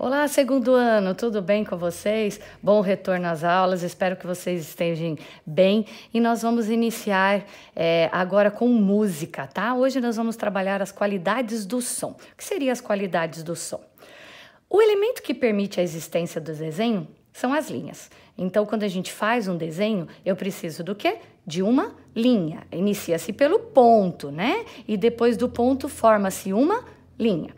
Olá, segundo ano, tudo bem com vocês? Bom retorno às aulas, espero que vocês estejam bem. E nós vamos iniciar é, agora com música, tá? Hoje nós vamos trabalhar as qualidades do som. O que seriam as qualidades do som? O elemento que permite a existência do desenho são as linhas. Então, quando a gente faz um desenho, eu preciso do quê? De uma linha. Inicia-se pelo ponto, né? E depois do ponto forma-se uma linha linha.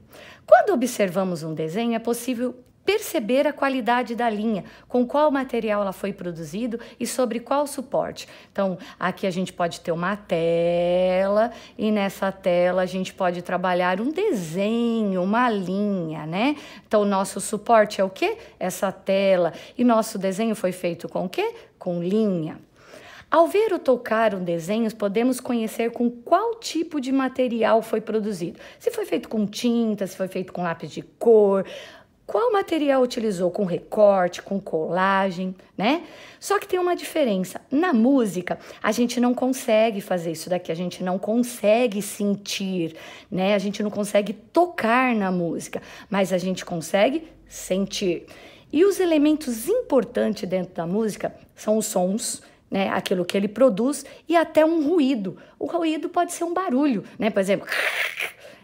Quando observamos um desenho, é possível perceber a qualidade da linha, com qual material ela foi produzido e sobre qual suporte. Então, aqui a gente pode ter uma tela e nessa tela a gente pode trabalhar um desenho, uma linha, né? Então, nosso suporte é o que? Essa tela. E nosso desenho foi feito com o quê? Com linha. Ao ver ou tocar um desenho, podemos conhecer com qual tipo de material foi produzido. Se foi feito com tinta, se foi feito com lápis de cor, qual material utilizou, com recorte, com colagem, né? Só que tem uma diferença. Na música, a gente não consegue fazer isso daqui, a gente não consegue sentir, né? A gente não consegue tocar na música, mas a gente consegue sentir. E os elementos importantes dentro da música são os sons, né, aquilo que ele produz e até um ruído. O ruído pode ser um barulho, né? Por exemplo,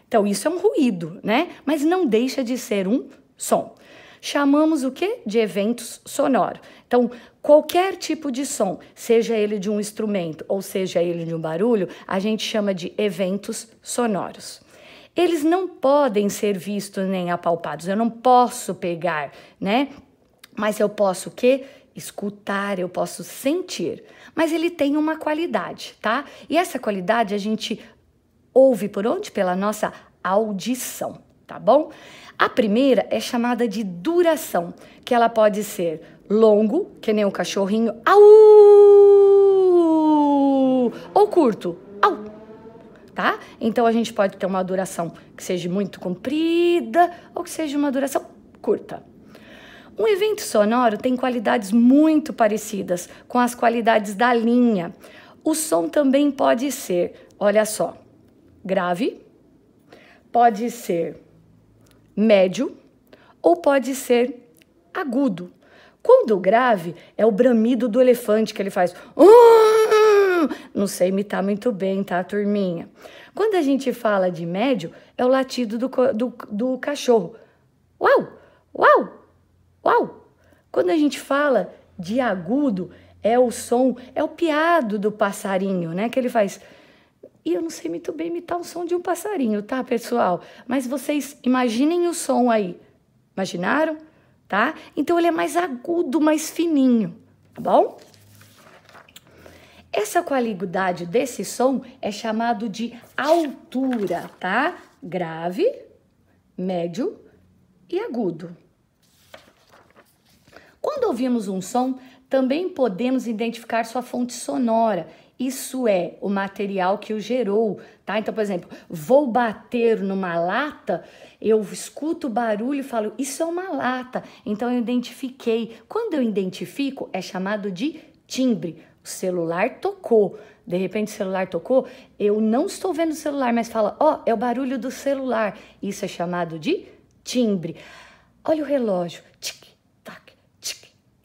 então isso é um ruído, né? Mas não deixa de ser um som. Chamamos o que? De eventos sonoros. Então, qualquer tipo de som, seja ele de um instrumento ou seja ele de um barulho, a gente chama de eventos sonoros eles não podem ser vistos nem apalpados. Eu não posso pegar, né? Mas eu posso o quê? escutar, eu posso sentir, mas ele tem uma qualidade, tá? E essa qualidade a gente ouve por onde? Pela nossa audição, tá bom? A primeira é chamada de duração, que ela pode ser longo, que nem o um cachorrinho, au! Ou curto, au! Tá? Então a gente pode ter uma duração que seja muito comprida ou que seja uma duração curta. Um evento sonoro tem qualidades muito parecidas com as qualidades da linha. O som também pode ser, olha só, grave, pode ser médio ou pode ser agudo. Quando grave, é o bramido do elefante que ele faz. Uh! Não sei imitar muito bem, tá, turminha? Quando a gente fala de médio, é o latido do, do, do cachorro. Uau! Uau! Uau! Quando a gente fala de agudo, é o som, é o piado do passarinho, né? Que ele faz. E eu não sei muito bem imitar o som de um passarinho, tá, pessoal? Mas vocês imaginem o som aí. Imaginaram? Tá? Então ele é mais agudo, mais fininho, tá bom? Essa qualidade desse som é chamado de altura, tá? Grave, médio e agudo. Quando ouvimos um som, também podemos identificar sua fonte sonora. Isso é o material que o gerou, tá? Então, por exemplo, vou bater numa lata, eu escuto o barulho e falo, isso é uma lata. Então eu identifiquei. Quando eu identifico, é chamado de timbre. O celular tocou. De repente o celular tocou, eu não estou vendo o celular, mas fala, ó, oh, é o barulho do celular. Isso é chamado de timbre. Olha o relógio. Tic,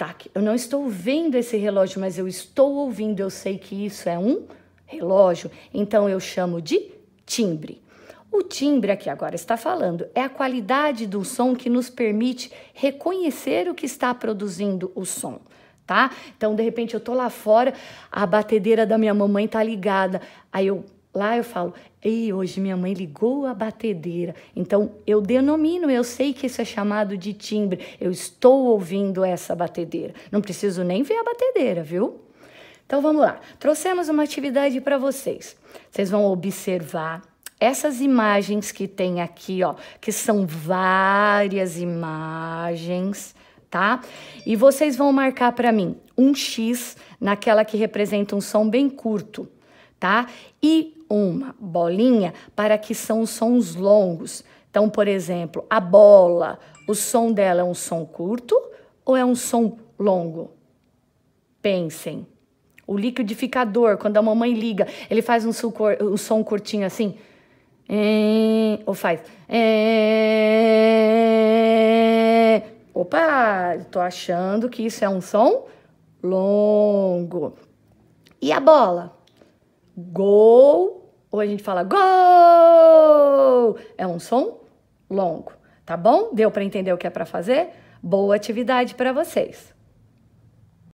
tac Eu não estou vendo esse relógio, mas eu estou ouvindo, eu sei que isso é um relógio. Então eu chamo de timbre. O timbre aqui agora está falando é a qualidade do som que nos permite reconhecer o que está produzindo o som. Tá? Então, de repente, eu tô lá fora, a batedeira da minha mamãe tá ligada. Aí eu Lá eu falo, ei, hoje minha mãe ligou a batedeira. Então eu denomino, eu sei que isso é chamado de timbre. Eu estou ouvindo essa batedeira. Não preciso nem ver a batedeira, viu? Então vamos lá. Trouxemos uma atividade para vocês. Vocês vão observar essas imagens que tem aqui, ó, que são várias imagens, tá? E vocês vão marcar para mim um X naquela que representa um som bem curto, tá? E uma bolinha para que são sons longos. Então, por exemplo, a bola, o som dela é um som curto ou é um som longo? Pensem. O liquidificador, quando a mamãe liga, ele faz um, sucor, um som curtinho assim. É, ou faz. É, opa, estou achando que isso é um som longo. E a bola? Gol ou a gente fala gol, é um som longo, tá bom? Deu para entender o que é para fazer? Boa atividade para vocês.